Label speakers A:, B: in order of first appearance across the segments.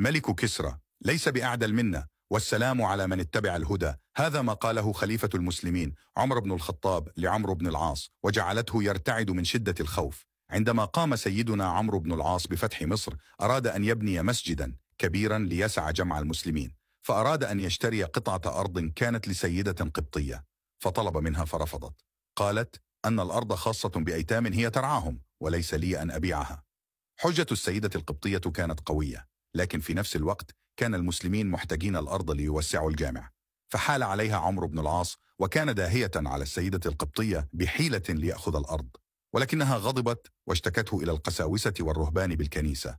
A: ملك كسرى ليس بأعدل منا والسلام على من اتبع الهدى هذا ما قاله خليفة المسلمين عمر بن الخطاب لعمرو بن العاص وجعلته يرتعد من شدة الخوف عندما قام سيدنا عمرو بن العاص بفتح مصر أراد أن يبني مسجدا كبيرا ليسع جمع المسلمين فأراد أن يشتري قطعة أرض كانت لسيدة قبطية فطلب منها فرفضت قالت أن الأرض خاصة بأيتام هي ترعاهم وليس لي أن أبيعها حجة السيدة القبطية كانت قوية لكن في نفس الوقت كان المسلمين محتاجين الأرض ليوسعوا الجامع فحال عليها عمرو بن العاص وكان داهية على السيدة القبطية بحيلة ليأخذ الأرض ولكنها غضبت واشتكته إلى القساوسة والرهبان بالكنيسة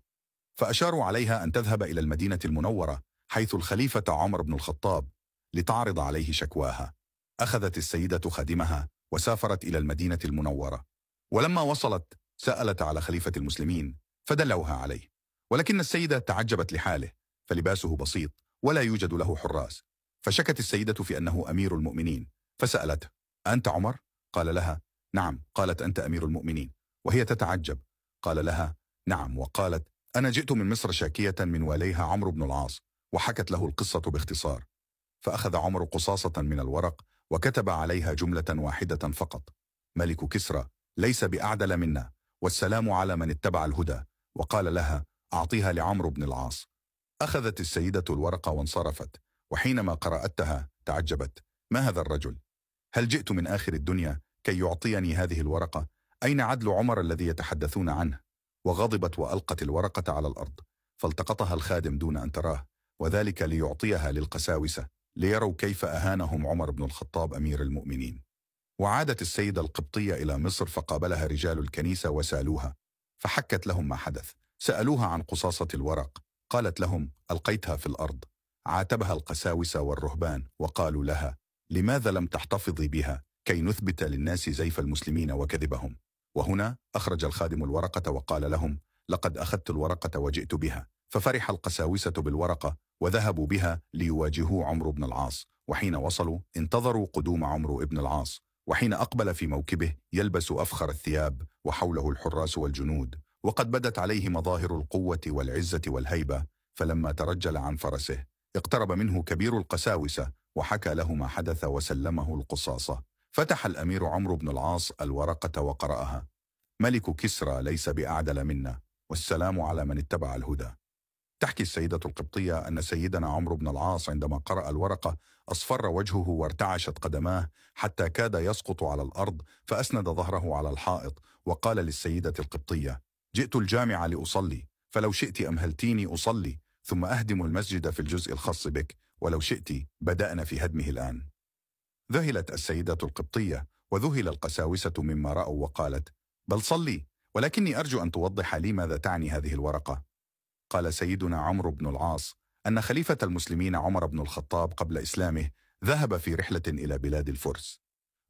A: فأشاروا عليها أن تذهب إلى المدينة المنورة حيث الخليفة عمر بن الخطاب لتعرض عليه شكواها أخذت السيدة خادمها وسافرت إلى المدينة المنورة ولما وصلت سألت على خليفة المسلمين فدلوها عليه ولكن السيدة تعجبت لحاله فلباسه بسيط ولا يوجد له حراس فشكت السيدة في أنه أمير المؤمنين فسألته أنت عمر؟ قال لها نعم قالت أنت أمير المؤمنين وهي تتعجب قال لها نعم وقالت أنا جئت من مصر شاكية من واليها عمرو بن العاص وحكت له القصة باختصار فأخذ عمر قصاصة من الورق وكتب عليها جملة واحدة فقط ملك كسرى ليس بأعدل منا والسلام على من اتبع الهدى وقال لها أعطيها لعمرو بن العاص أخذت السيدة الورقة وانصرفت وحينما قرأتها تعجبت ما هذا الرجل؟ هل جئت من آخر الدنيا كي يعطيني هذه الورقة؟ أين عدل عمر الذي يتحدثون عنه؟ وغضبت وألقت الورقة على الأرض فالتقطها الخادم دون أن تراه وذلك ليعطيها للقساوسة ليروا كيف أهانهم عمر بن الخطاب أمير المؤمنين وعادت السيدة القبطية إلى مصر فقابلها رجال الكنيسة وسالوها فحكت لهم ما حدث سألوها عن قصاصة الورق قالت لهم ألقيتها في الأرض عاتبها القساوسة والرهبان وقالوا لها لماذا لم تحتفظي بها كي نثبت للناس زيف المسلمين وكذبهم وهنا أخرج الخادم الورقة وقال لهم لقد أخذت الورقة وجئت بها ففرح القساوسة بالورقة وذهبوا بها ليواجهوا عمرو بن العاص وحين وصلوا انتظروا قدوم عمرو بن العاص وحين أقبل في موكبه يلبس أفخر الثياب وحوله الحراس والجنود وقد بدت عليه مظاهر القوة والعزة والهيبة فلما ترجل عن فرسه اقترب منه كبير القساوسة وحكى له ما حدث وسلمه القصاصة فتح الأمير عمرو بن العاص الورقة وقرأها ملك كسرى ليس بأعدل منا والسلام على من اتبع الهدى تحكي السيدة القبطية أن سيدنا عمرو بن العاص عندما قرأ الورقة أصفر وجهه وارتعشت قدماه حتى كاد يسقط على الأرض فأسند ظهره على الحائط وقال للسيدة القبطية جئت الجامعة لأصلي فلو شئت أمهلتيني أصلي ثم أهدم المسجد في الجزء الخاص بك ولو شئت بدأنا في هدمه الآن ذهلت السيدة القبطية وذهل القساوسة مما رأوا وقالت بل صلي ولكني أرجو أن توضح لي ماذا تعني هذه الورقة قال سيدنا عمرو بن العاص أن خليفة المسلمين عمر بن الخطاب قبل إسلامه ذهب في رحلة إلى بلاد الفرس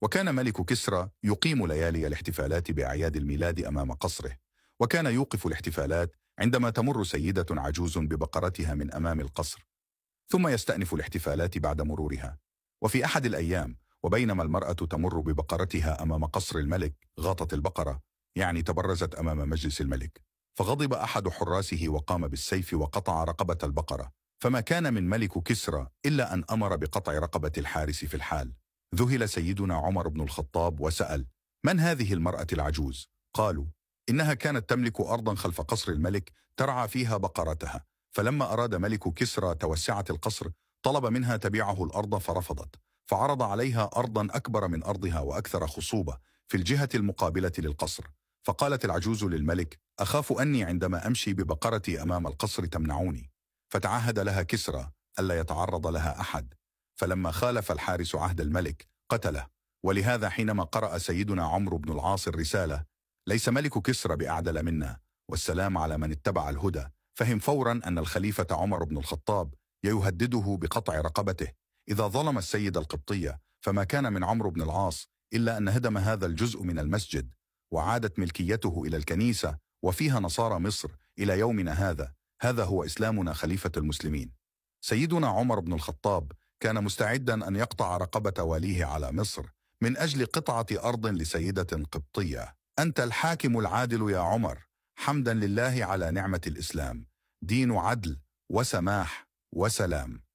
A: وكان ملك كسرى يقيم ليالي الاحتفالات بأعياد الميلاد أمام قصره وكان يوقف الاحتفالات عندما تمر سيدة عجوز ببقرتها من أمام القصر ثم يستأنف الاحتفالات بعد مرورها وفي أحد الأيام وبينما المرأة تمر ببقرتها أمام قصر الملك غاطت البقرة يعني تبرزت أمام مجلس الملك فغضب أحد حراسه وقام بالسيف وقطع رقبة البقرة فما كان من ملك كسرى إلا أن أمر بقطع رقبة الحارس في الحال ذهل سيدنا عمر بن الخطاب وسأل من هذه المرأة العجوز؟ قالوا إنها كانت تملك أرضا خلف قصر الملك ترعى فيها بقرتها فلما أراد ملك كسرى توسعة القصر طلب منها تبيعه الأرض فرفضت فعرض عليها أرضا أكبر من أرضها وأكثر خصوبة في الجهة المقابلة للقصر فقالت العجوز للملك أخاف أني عندما أمشي ببقرتي أمام القصر تمنعوني فتعهد لها كسرى ألا يتعرض لها أحد فلما خالف الحارس عهد الملك قتله ولهذا حينما قرأ سيدنا عمرو بن العاص الرسالة ليس ملك كسرى بأعدل منا والسلام على من اتبع الهدى فهم فورا أن الخليفة عمر بن الخطاب يهدده بقطع رقبته إذا ظلم السيدة القبطية فما كان من عمرو بن العاص إلا أن هدم هذا الجزء من المسجد وعادت ملكيته إلى الكنيسة وفيها نصارى مصر إلى يومنا هذا هذا هو إسلامنا خليفة المسلمين سيدنا عمر بن الخطاب كان مستعدا أن يقطع رقبة واليه على مصر من أجل قطعة أرض لسيدة قبطية أنت الحاكم العادل يا عمر حمدا لله على نعمة الإسلام دين عدل وسماح وسلام